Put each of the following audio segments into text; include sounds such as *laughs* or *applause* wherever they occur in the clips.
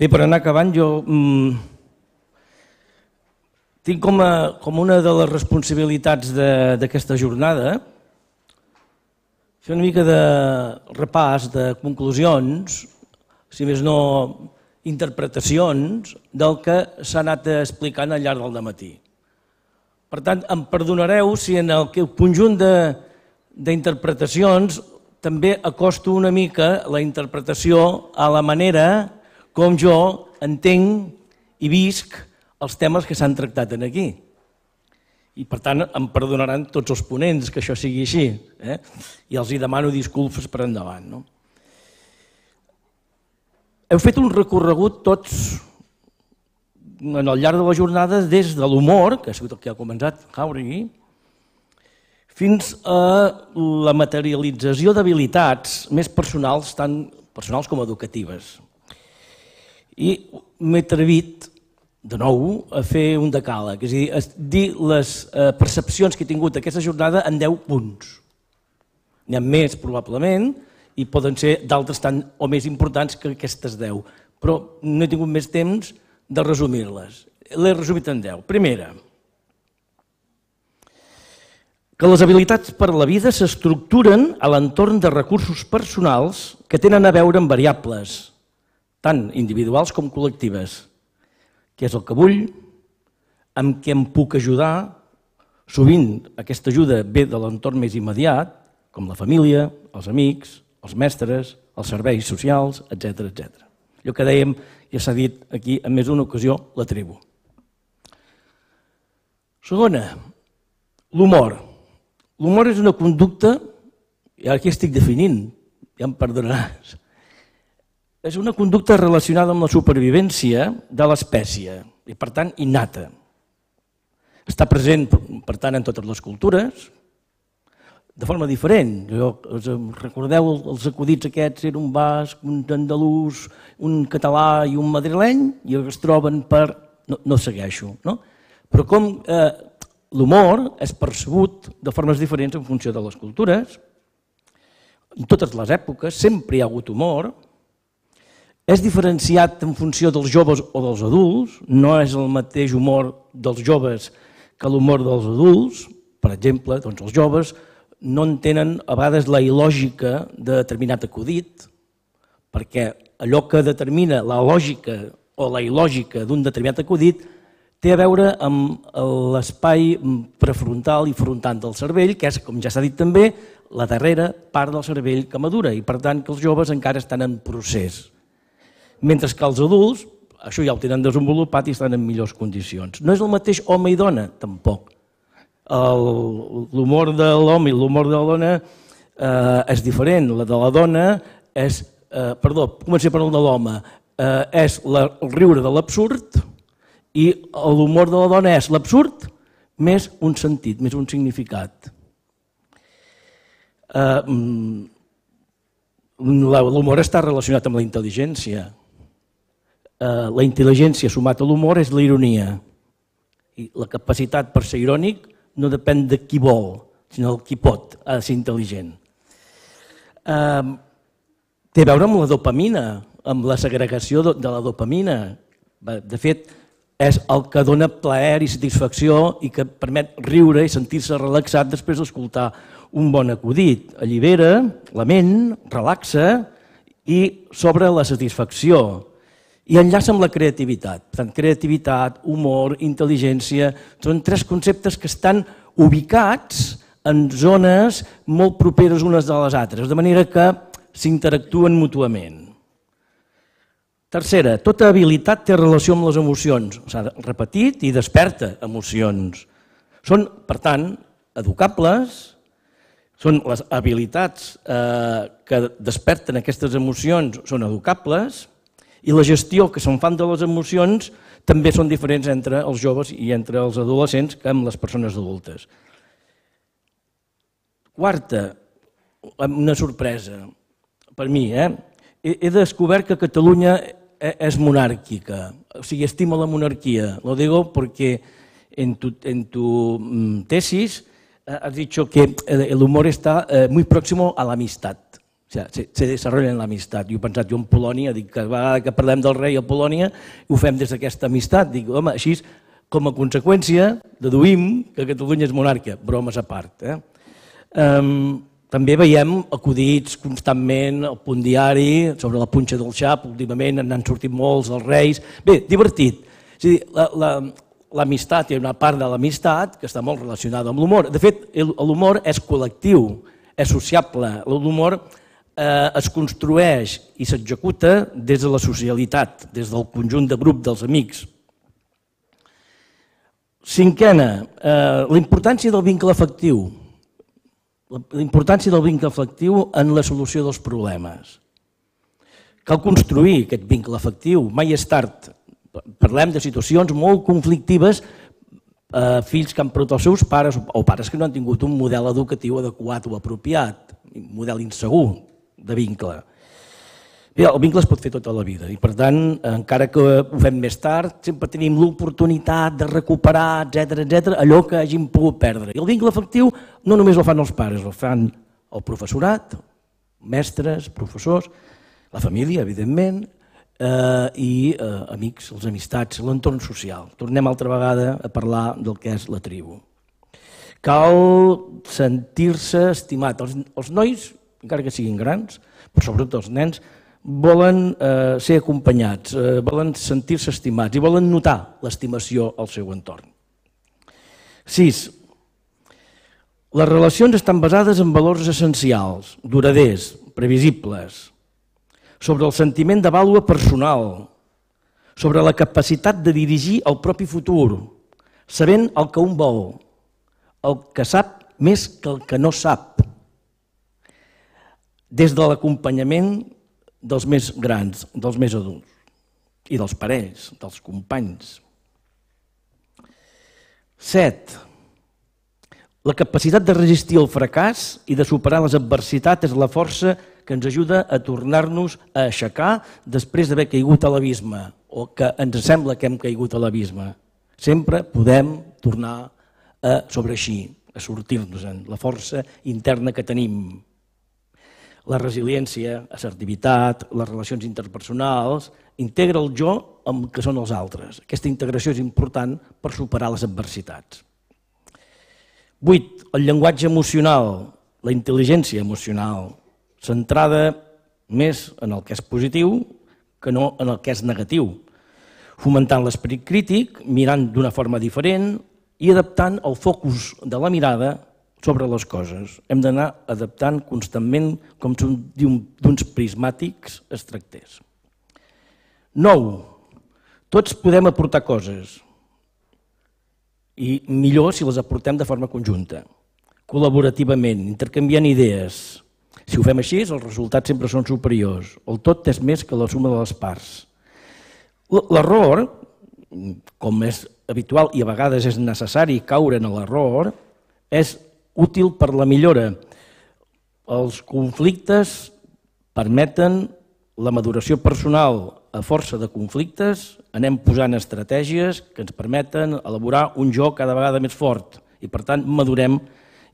Bé, per anar acabant, jo mmm, tinc com, a, com una de les responsabilitats d'aquesta jornada fer una mica de repàs, de conclusions, si més no interpretacions del que s'ha anat explicant al llarg del matí. Per tant, em perdonareu si en el conjunt d'interpretacions també acosto una mica la interpretació a la manera com jo entenc i visc els temes que s'han tractat en aquí. I, per tant, em perdonaran tots els ponents que això sigui així. Eh? I els hi demano disculpes per endavant. No? Heu fet un recorregut tots en el llarg de la jornada des de l'humor, que ha sigut el que ha començat Jauregui, fins a la materialització d'habilitats més personals, tant personals com educatives. I m'he atrevit, de nou, a fer un decàleg, és a dir, a dir les eh, percepcions que he tingut aquesta jornada en 10 punts. N'hi ha més, probablement, i poden ser d'altres tant o més importants que aquestes 10, però no he tingut més temps de resumir-les. L'he resumit en 10. Primera, que les habilitats per a la vida s'estructuren a l'entorn de recursos personals que tenen a veure amb variables, tant individuals com col·lectives. Què és el que vull? Amb què em puc ajudar? Sovint aquesta ajuda ve de l'entorn més immediat, com la família, els amics, els mestres, els serveis socials, etc etc. Allò que dèiem, ja s'ha dit aquí en més d'una ocasió, la tribu. Segona, l'humor. L'humor és una conducta, i aquí estic definint, ja em perdonaràs, és una conducta relacionada amb la supervivència de l'espècie i, per tant, innata. Està present, per tant, en totes les cultures, de forma diferent. Jo, recordeu els acudits aquests, era un basc, un andalús, un català i un madrileny, i es troben per... No, no segueixo, no? Però com eh, l'humor és percebut de formes diferents en funció de les cultures, en totes les èpoques sempre hi ha hagut humor, és diferenciat en funció dels joves o dels adults, no és el mateix humor dels joves que l'humor dels adults. Per exemple, doncs els joves no entenen a vegades la il·lògica de determinat acudit, perquè allò que determina la lògica o la il·lògica d'un determinat acudit té a veure amb l'espai prefrontal i frontal del cervell, que és, com ja s'ha dit també, la darrera part del cervell que madura i, per tant, que els joves encara estan en procés mentre que els adults això ja ho tenen desenvolupat i estan en millors condicions. No és el mateix home i dona, tampoc. L'humor de l'home i l'humor de la dona eh, és diferent. La de la dona és, eh, perdó, comencé per el de l'home, eh, és la, el riure de l'absurd i l'humor de la dona és l'absurd més un sentit, més un significat. Eh, mm, L'humor està relacionat amb la intel·ligència, Eh, la intel·ligència sumat a l'humor és la ironia. I la capacitat per ser irònic no depèn de qui vol, sinó de qui pot, ha de ser intel·ligent. Eh, té a veure amb la dopamina, amb la segregació de la dopamina. De fet, és el que dona plaer i satisfacció i que permet riure i sentir-se relaxat després d'escoltar un bon acudit. Allibera la ment, relaxa i sobre la satisfacció. I enllaça amb la creativitat. Per tant, creativitat, humor, intel·ligència, són tres conceptes que estan ubicats en zones molt properes unes de les altres, de manera que s'interactuen mútuament. Tercera, tota habilitat té relació amb les emocions. S'ha repetit i desperta emocions. Són, per tant, educables, són les habilitats eh, que desperten aquestes emocions són educables, i la gestió que se'n fan de les emocions també són diferents entre els joves i entre els adolescents que amb les persones adultes. Quarta, una sorpresa, per mi, eh? He descobert que Catalunya e, és monàrquica, o sigui, estima la monarquia. Lo digo porque en tu, en tu mm, tesis eh, has dicho que eh, el humor está eh, muy próximo a la amistad. O sigui, se, desenvolupen l'amistat. Jo he pensat, jo en Polònia, dic que a vegada que parlem del rei a Polònia, ho fem des d'aquesta amistat. Dic, home, així, com a conseqüència, deduïm que Catalunya és monarca. Bromes a part. Eh? Um, també veiem acudits constantment al punt diari, sobre la punxa del xap, últimament n'han sortit molts, dels reis... Bé, divertit. És a dir, la, la, l'amistat, hi ha una part de l'amistat que està molt relacionada amb l'humor. De fet, l'humor és col·lectiu, és sociable. L'humor eh, es construeix i s'executa des de la socialitat, des del conjunt de grup dels amics. Cinquena, eh, la importància del vincle afectiu. La importància del vincle afectiu en la solució dels problemes. Cal construir aquest vincle afectiu, mai és tard. Parlem de situacions molt conflictives eh, fills que han perdut els seus pares o pares que no han tingut un model educatiu adequat o apropiat, un model insegur de vincle. Bé, el vincle es pot fer tota la vida i per tant, encara que ho fem més tard, sempre tenim l'oportunitat de recuperar, etc etc allò que hagin pogut perdre. I el vincle efectiu no només el fan els pares, el fan el professorat, mestres, professors, la família, evidentment, eh, i eh, amics, les amistats, l'entorn social. Tornem altra vegada a parlar del que és la tribu. Cal sentir-se estimat. Els, els nois encara que siguin grans, però sobretot els nens, volen eh, ser acompanyats, eh, volen sentir-se estimats i volen notar l'estimació al seu entorn. 6. Les relacions estan basades en valors essencials, duraders, previsibles, sobre el sentiment de vàlua personal, sobre la capacitat de dirigir el propi futur, sabent el que un vol, el que sap més que el que no sap, des de l'acompanyament dels més grans, dels més adults, i dels parells, dels companys. Set, la capacitat de resistir el fracàs i de superar les adversitats és la força que ens ajuda a tornar-nos a aixecar després d'haver caigut a l'abisme o que ens sembla que hem caigut a l'abisme. Sempre podem tornar a sobreixir, a sortir-nos-en, la força interna que tenim la resiliència, assertivitat, les relacions interpersonals, integra el jo amb el que són els altres. Aquesta integració és important per superar les adversitats. 8. El llenguatge emocional, la intel·ligència emocional, centrada més en el que és positiu que no en el que és negatiu, fomentant l'esperit crític, mirant d'una forma diferent i adaptant el focus de la mirada sobre les coses. Hem d'anar adaptant constantment com si d'uns prismàtics es tractés. Nou, tots podem aportar coses i millor si les aportem de forma conjunta, col·laborativament, intercanviant idees. Si ho fem així, els resultats sempre són superiors. El tot és més que la suma de les parts. L'error, com és habitual i a vegades és necessari caure en l'error, és útil per la millora. Els conflictes permeten la maduració personal. A força de conflictes anem posant estratègies que ens permeten elaborar un joc cada vegada més fort i, per tant, madurem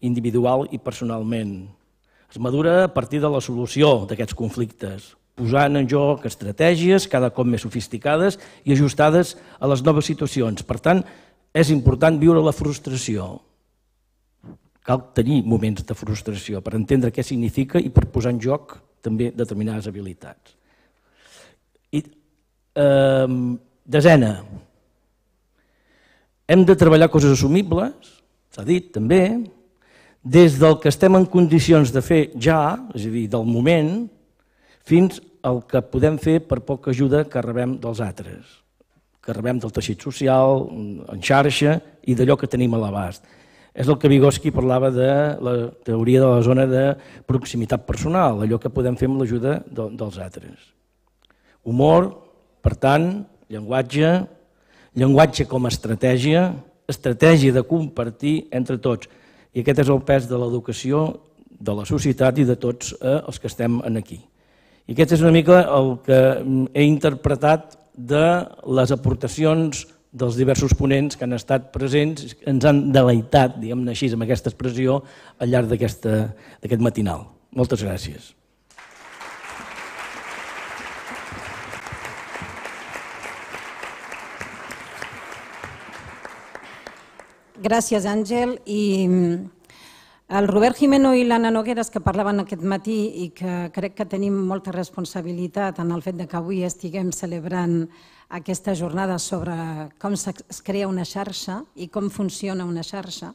individual i personalment. Es madura a partir de la solució d'aquests conflictes, posant en joc estratègies cada cop més sofisticades i ajustades a les noves situacions. Per tant, és important viure la frustració, Cal tenir moments de frustració per entendre què significa i per posar en joc també determinades habilitats. I, eh, desena, hem de treballar coses assumibles, s'ha dit també, des del que estem en condicions de fer ja, és a dir, del moment, fins al que podem fer per poca ajuda que rebem dels altres, que rebem del teixit social, en xarxa i d'allò que tenim a l'abast. És el que Vygotsky parlava de la teoria de la zona de proximitat personal, allò que podem fer amb l'ajuda de, dels altres. Humor, per tant, llenguatge, llenguatge com a estratègia, estratègia de compartir entre tots. I aquest és el pes de l'educació, de la societat i de tots eh, els que estem en aquí. I aquest és una mica el que he interpretat de les aportacions dels diversos ponents que han estat presents ens han deleitat, diguem-ne així, amb aquesta expressió al llarg d'aquest matinal. Moltes gràcies. Gràcies, Àngel. I el Robert Jimeno i l'Anna Nogueres, que parlaven aquest matí i que crec que tenim molta responsabilitat en el fet de que avui estiguem celebrant aquesta jornada sobre com es crea una xarxa i com funciona una xarxa,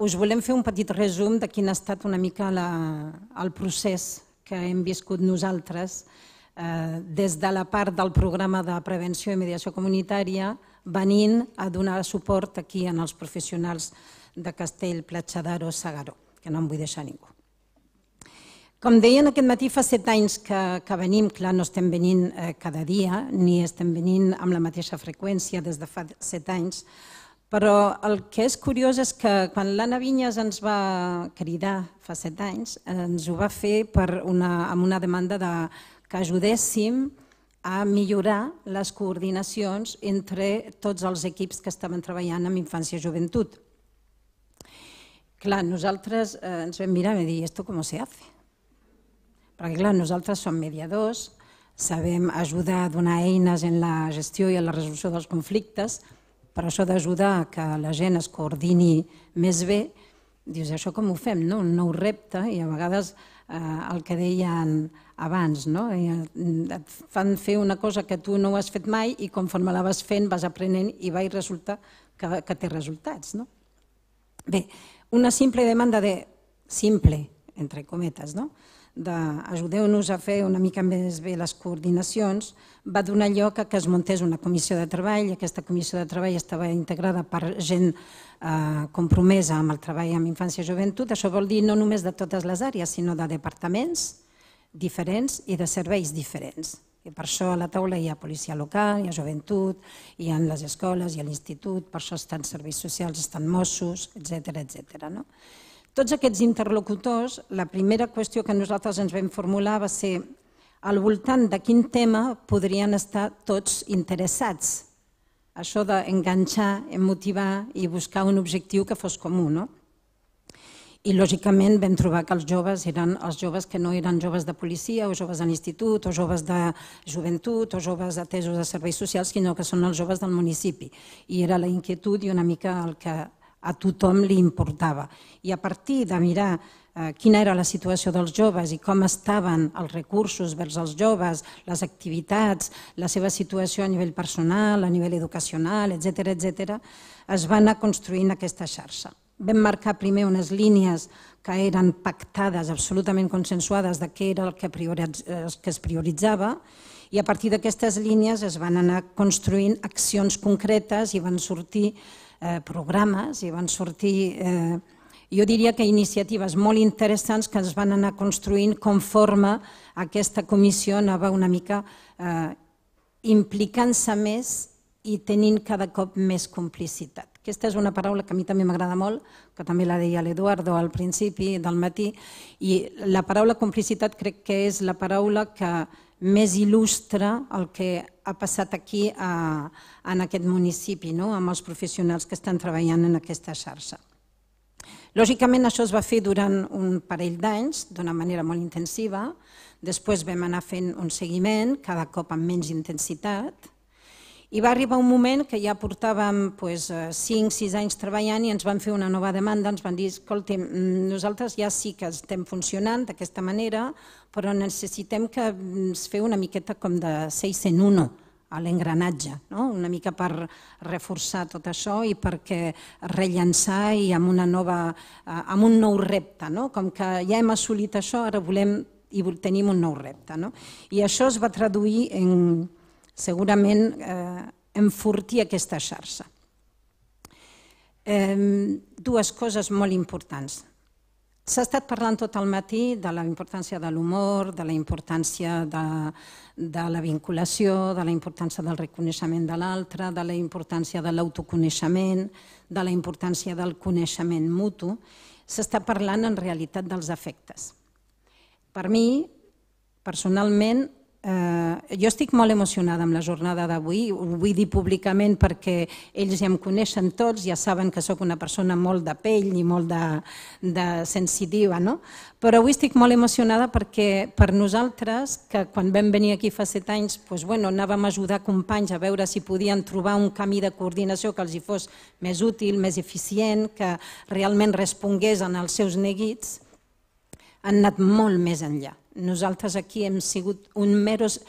us volem fer un petit resum de quin ha estat una mica la, el procés que hem viscut nosaltres eh, des de la part del programa de prevenció i mediació comunitària venint a donar suport aquí en els professionals de Castell, Platja d'Aro, Sagaró, que no em vull deixar ningú. Com deien aquest matí, fa set anys que, que venim, clar, no estem venint eh, cada dia, ni estem venint amb la mateixa freqüència des de fa set anys, però el que és curiós és que quan l'Anna Vinyes ens va cridar fa set anys, ens ho va fer per una, amb una demanda de que ajudéssim a millorar les coordinacions entre tots els equips que estaven treballant amb infància i joventut. Clar, nosaltres eh, ens vam mirar i vam dir, esto com se hace? Perquè clar, nosaltres som mediadors, sabem ajudar a donar eines en la gestió i en la resolució dels conflictes, però això d'ajudar que la gent es coordini més bé, dius, això com ho fem? No? Un nou repte i a vegades eh, el que deien abans, no? Eh, et fan fer una cosa que tu no has fet mai i conforme la vas fent vas aprenent i va i resulta que, que té resultats. No? Bé, una simple demanda de simple, entre cometes, no? d'ajudeu-nos a fer una mica més bé les coordinacions, va donar lloc a que es montés una comissió de treball. Aquesta comissió de treball estava integrada per gent eh, compromesa amb el treball amb infància i joventut. Això vol dir no només de totes les àrees, sinó de departaments diferents i de serveis diferents. I per això a la taula hi ha policia local, hi ha joventut, hi ha les escoles, hi ha l'institut, per això estan serveis socials, estan Mossos, etc etc. No? Tots aquests interlocutors, la primera qüestió que nosaltres ens vam formular va ser al voltant de quin tema podrien estar tots interessats. Això d'enganxar, motivar i buscar un objectiu que fos comú. No? I, lògicament, vam trobar que els joves eren els joves que no eren joves de policia o joves de l'institut o joves de joventut o joves atesos de serveis socials, sinó que són els joves del municipi. I era la inquietud i una mica el que a tothom li importava. I a partir de mirar eh, quina era la situació dels joves i com estaven els recursos vers els joves, les activitats, la seva situació a nivell personal, a nivell educacional, etc etc, es va anar construint aquesta xarxa vam marcar primer unes línies que eren pactades, absolutament consensuades, de què era el que, prioritz, que es prioritzava, i a partir d'aquestes línies es van anar construint accions concretes i van sortir eh, programes, i van sortir, eh, jo diria que iniciatives molt interessants que es van anar construint conforme aquesta comissió anava una mica eh, implicant-se més i tenint cada cop més complicitat. Aquesta és una paraula que a mi també m'agrada molt, que també la deia l'Eduardo al principi del matí, i la paraula complicitat crec que és la paraula que més il·lustra el que ha passat aquí a, en aquest municipi, no? amb els professionals que estan treballant en aquesta xarxa. Lògicament això es va fer durant un parell d'anys, d'una manera molt intensiva, després vam anar fent un seguiment, cada cop amb menys intensitat, i va arribar un moment que ja portàvem pues, 5-6 eh, anys treballant i ens van fer una nova demanda, ens van dir, escolta, mm, nosaltres ja sí que estem funcionant d'aquesta manera, però necessitem que mm, es feu una miqueta com de 601 a l'engranatge, no? una mica per reforçar tot això i perquè rellençar i amb, una nova, eh, amb un nou repte. No? Com que ja hem assolit això, ara volem i tenim un nou repte. No? I això es va traduir en segurament eh, enfortir aquesta xarxa. Eh, dues coses molt importants. S'ha estat parlant tot el matí de la importància de l'humor, de la importància de, de la vinculació, de la importància del reconeixement de l'altre, de la importància de l'autoconeixement, de la importància del coneixement mutu. S'està parlant en realitat dels efectes. Per mi, personalment, Eh, jo estic molt emocionada amb la jornada d'avui, ho vull dir públicament perquè ells ja em coneixen tots, ja saben que sóc una persona molt de pell i molt de, de sensitiva, no? però avui estic molt emocionada perquè per nosaltres, que quan vam venir aquí fa set anys, doncs, bueno, anàvem a ajudar companys a veure si podien trobar un camí de coordinació que els hi fos més útil, més eficient, que realment respongués en els seus neguits, han anat molt més enllà nosaltres aquí hem sigut un meros,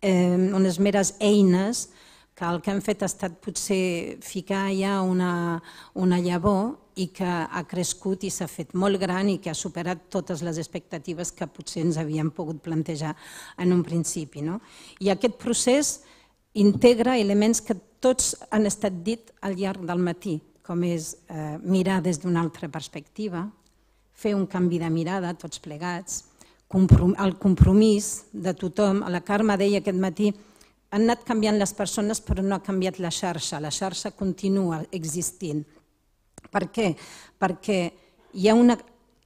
eh, unes meres eines que el que hem fet ha estat potser ficar ja una, una llavor i que ha crescut i s'ha fet molt gran i que ha superat totes les expectatives que potser ens havíem pogut plantejar en un principi. No? I aquest procés integra elements que tots han estat dit al llarg del matí, com és eh, mirar des d'una altra perspectiva, fer un canvi de mirada tots plegats, el compromís de tothom. La Carme deia aquest matí, han anat canviant les persones però no ha canviat la xarxa, la xarxa continua existint. Per què? Perquè hi ha una,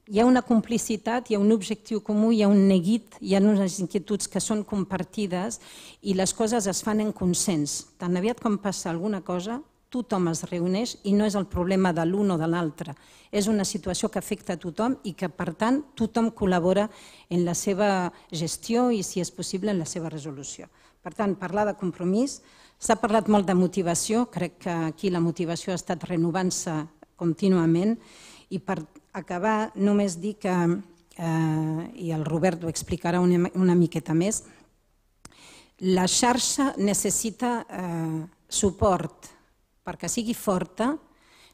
hi ha una complicitat, hi ha un objectiu comú, hi ha un neguit, hi ha unes inquietuds que són compartides i les coses es fan en consens. Tan aviat com passa alguna cosa, tothom es reuneix i no és el problema de l'un o de l'altre. És una situació que afecta a tothom i que, per tant, tothom col·labora en la seva gestió i, si és possible, en la seva resolució. Per tant, parlar de compromís, s'ha parlat molt de motivació, crec que aquí la motivació ha estat renovant-se contínuament i per acabar només dir que, eh, i el Robert ho explicarà una, una miqueta més, la xarxa necessita eh, suport, perquè sigui forta,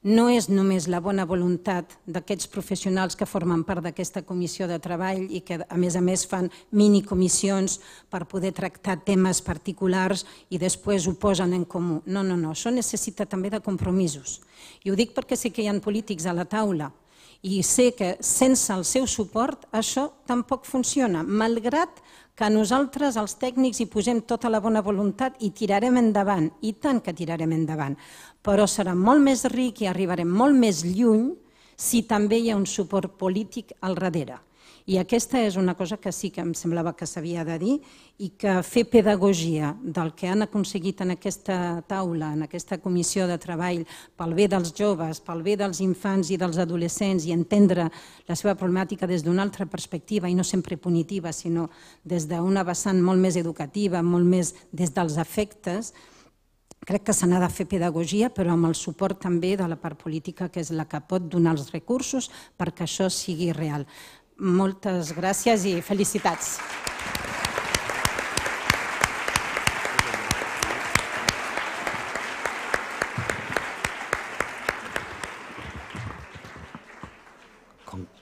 no és només la bona voluntat d'aquests professionals que formen part d'aquesta comissió de treball i que, a més a més, fan minicomissions per poder tractar temes particulars i després ho posen en comú. No, no, no, això necessita també de compromisos. I ho dic perquè sé que hi ha polítics a la taula i sé que sense el seu suport això tampoc funciona, malgrat que que nosaltres, els tècnics, hi posem tota la bona voluntat i tirarem endavant, i tant que tirarem endavant, però serà molt més ric i arribarem molt més lluny si també hi ha un suport polític al darrere. I aquesta és una cosa que sí que em semblava que s'havia de dir i que fer pedagogia del que han aconseguit en aquesta taula, en aquesta comissió de treball, pel bé dels joves, pel bé dels infants i dels adolescents i entendre la seva problemàtica des d'una altra perspectiva i no sempre punitiva, sinó des d'una vessant molt més educativa, molt més des dels afectes, crec que se n'ha de fer pedagogia, però amb el suport també de la part política, que és la que pot donar els recursos perquè això sigui real. Moltes gràcies i felicitats.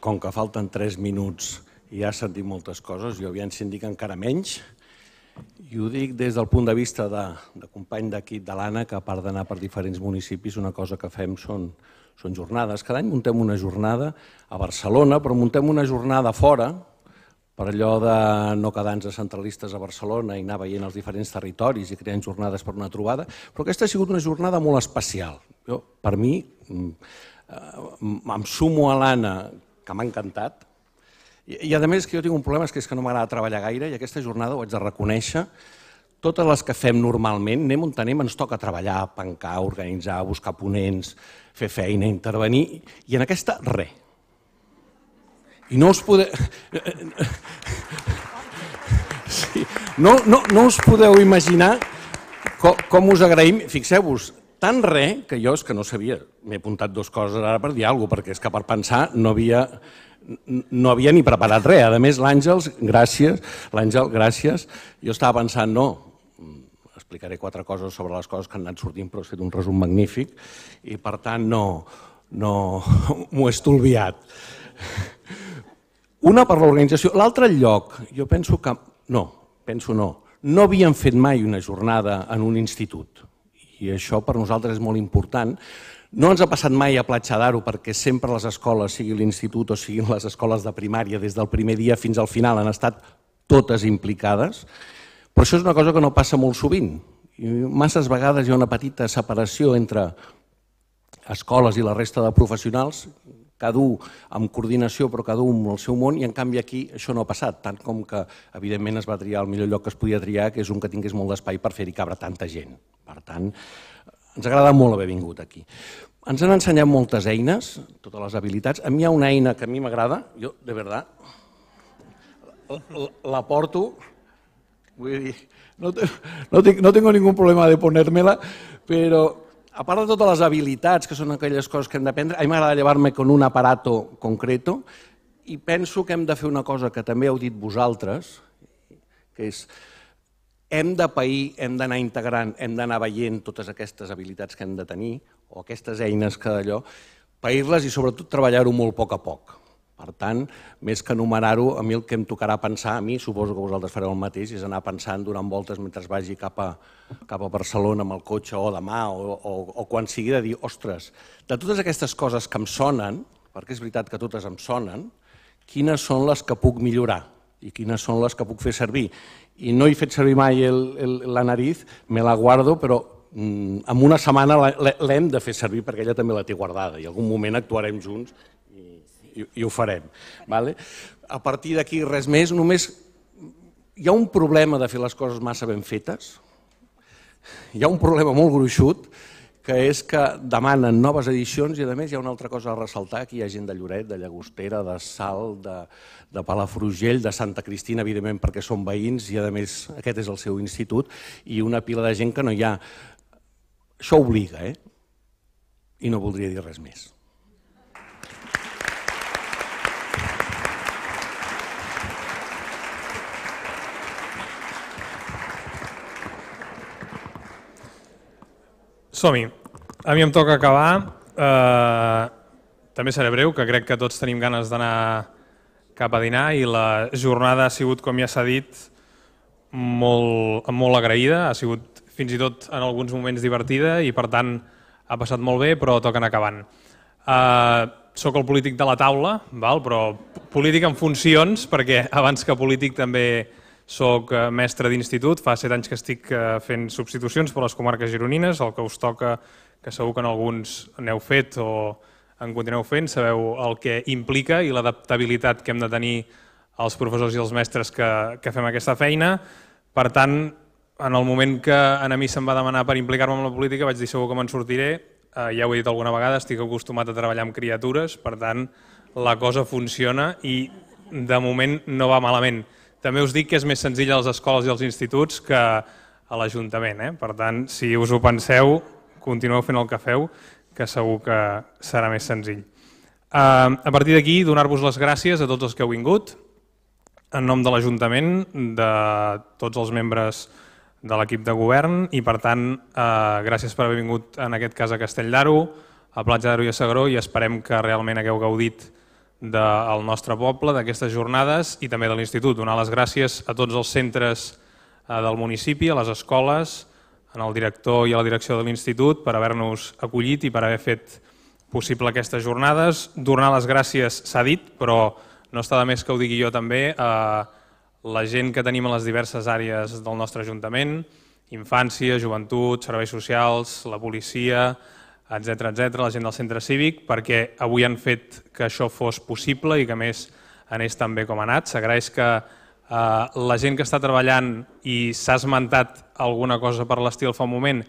Com, que falten 3 minuts i ja s'han sentit moltes coses, jo aviam si en dic encara menys, i ho dic des del punt de vista de, de company d'equip de l'ANA, que a part d'anar per diferents municipis, una cosa que fem són, són jornades. Cada any muntem una jornada a Barcelona, però muntem una jornada fora, per allò de no quedar-nos centralistes a Barcelona i anar veient els diferents territoris i creant jornades per una trobada, però aquesta ha sigut una jornada molt especial. Jo, per mi, mm, eh, em sumo a l'Anna, que m'ha encantat, i, I a més que jo tinc un problema, és que, és que no m'agrada treballar gaire i aquesta jornada ho haig de reconèixer. Totes les que fem normalment, anem on anem, ens toca treballar, pencar, organitzar, buscar ponents, fer feina, intervenir, i en aquesta, re. I no us podeu... *laughs* Sí. No, no, no us podeu imaginar com, com us agraïm. Fixeu-vos, tan re que jo és que no sabia. M'he apuntat dues coses ara per dir alguna cosa, perquè és que per pensar no havia no havia ni preparat res. A més, l'Àngels, gràcies, l'Àngel, gràcies, jo estava pensant, no, mm, explicaré quatre coses sobre les coses que han anat sortint, però ha fet un resum magnífic, i per tant no, no *laughs* m'ho he estolviat. Una per l'organització, l'altre lloc, jo penso que, no, penso no, no havíem fet mai una jornada en un institut, i això per nosaltres és molt important, no ens ha passat mai a Platja d'Aro perquè sempre les escoles, sigui l'institut o siguin les escoles de primària, des del primer dia fins al final han estat totes implicades, però això és una cosa que no passa molt sovint. I masses vegades hi ha una petita separació entre escoles i la resta de professionals, cada un amb coordinació però cada un el seu món i en canvi aquí això no ha passat, tant com que evidentment es va triar el millor lloc que es podia triar, que és un que tingués molt d'espai per fer-hi cabre tanta gent. Per tant, ens agrada molt haver vingut aquí. Ens han ensenyat moltes eines, totes les habilitats. A mi hi ha una eina que a mi m'agrada, jo, de veritat, la, la porto, vull dir, no, no, tinc, no tengo ningún problema de ponermela, però a part de totes les habilitats, que són aquelles coses que hem d'aprendre, a mi m'agrada llevar-me con un aparato concreto i penso que hem de fer una cosa que també heu dit vosaltres, que és hem de pair, hem d'anar integrant, hem d'anar veient totes aquestes habilitats que hem de tenir, o aquestes eines que d'allò, pair-les i sobretot treballar-ho molt a poc a poc. Per tant, més que enumerar-ho, a mi el que em tocarà pensar, a mi suposo que vosaltres fareu el mateix, és anar pensant durant voltes mentre vagi cap a, cap a Barcelona amb el cotxe o demà o, o, o quan sigui de dir, ostres, de totes aquestes coses que em sonen, perquè és veritat que totes em sonen, quines són les que puc millorar i quines són les que puc fer servir i no he fet servir mai el, el, la nariz, me la guardo, però mm, en una setmana l'hem de fer servir perquè ella també la té guardada i algun moment actuarem junts i, i, i ho farem. Vale? A partir d'aquí res més, només hi ha un problema de fer les coses massa ben fetes, hi ha un problema molt gruixut, que és que demanen noves edicions i, a més, hi ha una altra cosa a ressaltar, que hi ha gent de Lloret, de Llagostera, de Sal, de, de Palafrugell, de Santa Cristina, evidentment, perquè són veïns i, a més, aquest és el seu institut, i una pila de gent que no hi ha. Això obliga, eh? I no voldria dir res més. Som-hi. A mi em toca acabar. Eh, també seré breu, que crec que tots tenim ganes d'anar cap a dinar i la jornada ha sigut, com ja s'ha dit, molt, molt agraïda. Ha sigut fins i tot en alguns moments divertida i, per tant, ha passat molt bé, però anar acabant. Eh, soc el polític de la taula, val? però polític en funcions, perquè abans que polític també soc eh, mestre d'institut, fa set anys que estic eh, fent substitucions per les comarques gironines, el que us toca, que segur que en alguns n'heu fet o en continueu fent, sabeu el que implica i l'adaptabilitat que hem de tenir els professors i els mestres que, que fem aquesta feina. Per tant, en el moment que a mi se'm va demanar per implicar-me en la política vaig dir segur que me'n sortiré, eh, ja ho he dit alguna vegada, estic acostumat a treballar amb criatures, per tant, la cosa funciona i de moment no va malament. També us dic que és més senzill a les escoles i als instituts que a l'Ajuntament. Eh? Per tant, si us ho penseu, continueu fent el que feu, que segur que serà més senzill. Ehm, a partir d'aquí, donar-vos les gràcies a tots els que heu vingut, en nom de l'Ajuntament, de tots els membres de l'equip de govern i, per tant, eh, gràcies per haver vingut en aquest cas a Castell d'Aro, a Platja d'Aro i a Segró i esperem que realment hagueu gaudit del nostre poble, d'aquestes jornades i també de l'Institut. Donar les gràcies a tots els centres eh, del municipi, a les escoles, al director i a la direcció de l'Institut per haver-nos acollit i per haver fet possible aquestes jornades. Donar les gràcies s'ha dit, però no està de més que ho digui jo també, a la gent que tenim a les diverses àrees del nostre Ajuntament, infància, joventut, serveis socials, la policia, etc etc la gent del centre cívic, perquè avui han fet que això fos possible i que més anés tan bé com ha anat. S'agraeix que eh, la gent que està treballant i s'ha esmentat alguna cosa per l'estil fa un moment,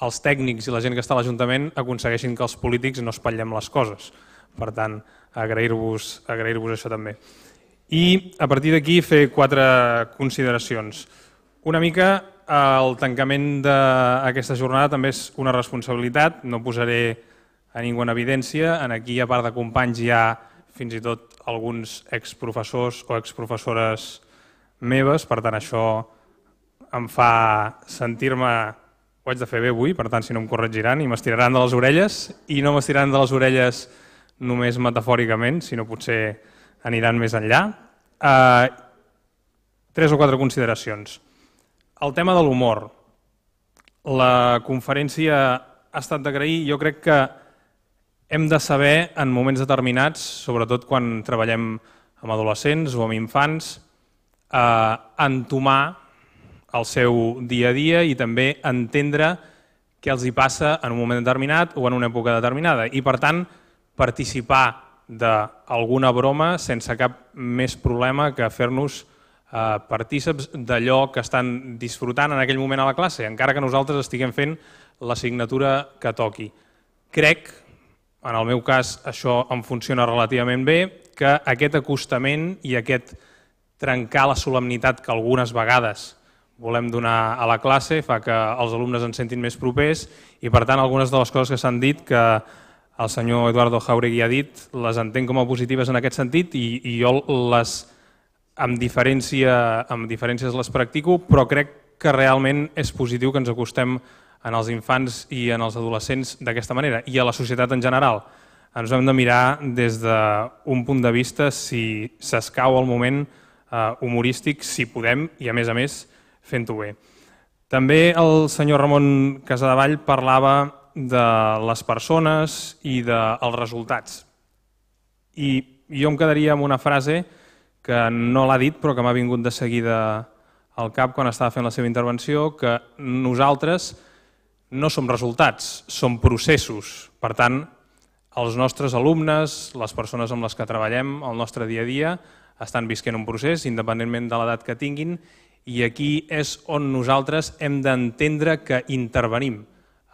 els tècnics i la gent que està a l'Ajuntament aconsegueixin que els polítics no espatllem les coses. Per tant, agrair-vos agrair, -vos, agrair -vos això també. I a partir d'aquí fer quatre consideracions. Una mica el tancament d'aquesta jornada també és una responsabilitat, no posaré a ningú en evidència, en aquí a part de companys hi ha fins i tot alguns exprofessors o exprofessores meves, per tant això em fa sentir-me, ho haig de fer bé avui, per tant si no em corregiran i m'estiraran de les orelles, i no m'estiraran de les orelles només metafòricament, sinó potser aniran més enllà. Uh, tres o quatre consideracions. El tema de l'humor. La conferència ha estat d'agrair. Jo crec que hem de saber en moments determinats, sobretot quan treballem amb adolescents o amb infants, eh, entomar el seu dia a dia i també entendre què els hi passa en un moment determinat o en una època determinada. I, per tant, participar d'alguna broma sense cap més problema que fer-nos Eh, partíceps d'allò que estan disfrutant en aquell moment a la classe, encara que nosaltres estiguem fent l'assignatura que toqui. Crec, en el meu cas això em funciona relativament bé, que aquest acostament i aquest trencar la solemnitat que algunes vegades volem donar a la classe fa que els alumnes ens sentin més propers i per tant algunes de les coses que s'han dit que el senyor Eduardo Jauregui ha dit les entenc com a positives en aquest sentit i, i jo les amb, diferència, amb diferències les practico, però crec que realment és positiu que ens acostem en els infants i en els adolescents d'aquesta manera, i a la societat en general. Ens hem de mirar des d'un punt de vista si s'escau el moment eh, humorístic, si podem, i a més a més fent-ho bé. També el senyor Ramon Casadevall parlava de les persones i dels resultats. I jo em quedaria amb una frase que que no l'ha dit però que m'ha vingut de seguida al cap quan estava fent la seva intervenció, que nosaltres no som resultats, som processos. Per tant, els nostres alumnes, les persones amb les que treballem el nostre dia a dia, estan visquent un procés, independentment de l'edat que tinguin, i aquí és on nosaltres hem d'entendre que intervenim.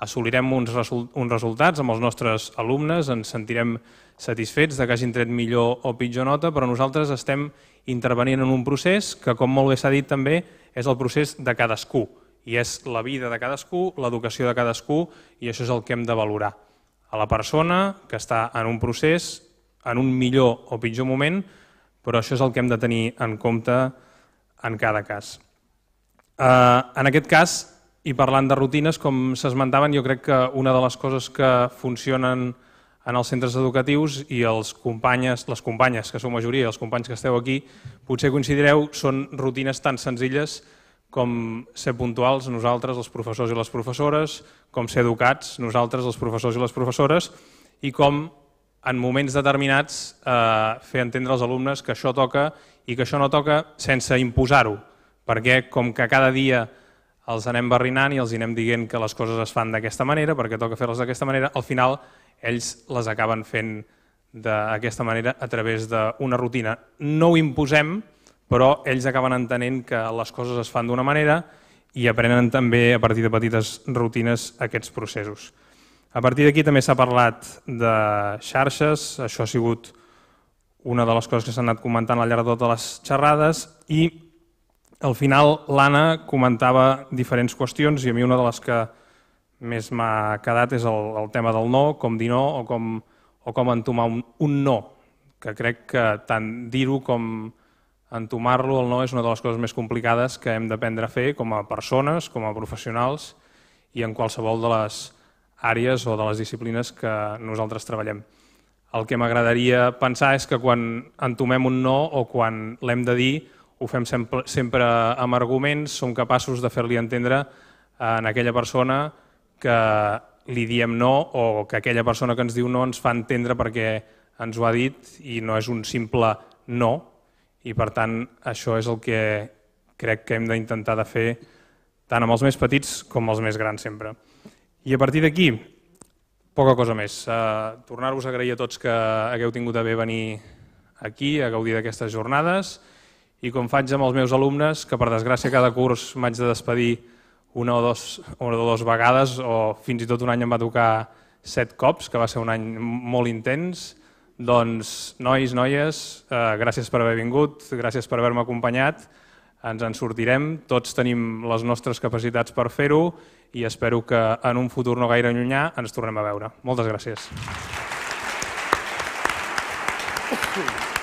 Assolirem uns, resultats amb els nostres alumnes, ens sentirem satisfets de que hagin tret millor o pitjor nota, però nosaltres estem intervenint en un procés que, com molt bé s'ha dit també, és el procés de cadascú, i és la vida de cadascú, l'educació de cadascú, i això és el que hem de valorar. A la persona que està en un procés, en un millor o pitjor moment, però això és el que hem de tenir en compte en cada cas. Eh, en aquest cas, i parlant de rutines, com s'esmentaven, jo crec que una de les coses que funcionen en els centres educatius i els companyes, les companyes, que sou majoria, els companys que esteu aquí, potser coincidireu, són rutines tan senzilles com ser puntuals nosaltres, els professors i les professores, com ser educats nosaltres, els professors i les professores, i com en moments determinats eh, fer entendre als alumnes que això toca i que això no toca sense imposar-ho, perquè com que cada dia els anem barrinant i els anem dient que les coses es fan d'aquesta manera, perquè toca fer-les d'aquesta manera, al final ells les acaben fent d'aquesta manera a través d'una rutina. No ho imposem, però ells acaben entenent que les coses es fan d'una manera i aprenen també a partir de petites rutines aquests processos. A partir d'aquí també s'ha parlat de xarxes, això ha sigut una de les coses que s'han anat comentant al llarg de totes les xerrades i al final l'Anna comentava diferents qüestions i a mi una de les que més m'ha quedat és el, el tema del no, com dir no o com, o com entomar un, un no, que crec que tant dir-ho com entomar-lo, el no és una de les coses més complicades que hem d'aprendre a fer com a persones, com a professionals i en qualsevol de les àrees o de les disciplines que nosaltres treballem. El que m'agradaria pensar és que quan entomem un no o quan l'hem de dir, ho fem sempre, sempre amb arguments, som capaços de fer-li entendre en aquella persona que li diem no o que aquella persona que ens diu no ens fa entendre perquè ens ho ha dit i no és un simple no i per tant això és el que crec que hem d'intentar de fer tant amb els més petits com els més grans sempre. I a partir d'aquí, poca cosa més. Uh, Tornar-vos a agrair a tots que hagueu tingut a bé venir aquí a gaudir d'aquestes jornades i com faig amb els meus alumnes, que per desgràcia cada curs m'haig de despedir una o dos, o dos vegades, o fins i tot un any em va tocar set cops, que va ser un any molt intens. Doncs, nois, noies, eh, gràcies per haver vingut, gràcies per haver-me acompanyat, ens en sortirem, tots tenim les nostres capacitats per fer-ho i espero que en un futur no gaire llunyà ens tornem a veure. Moltes gràcies. Thank you.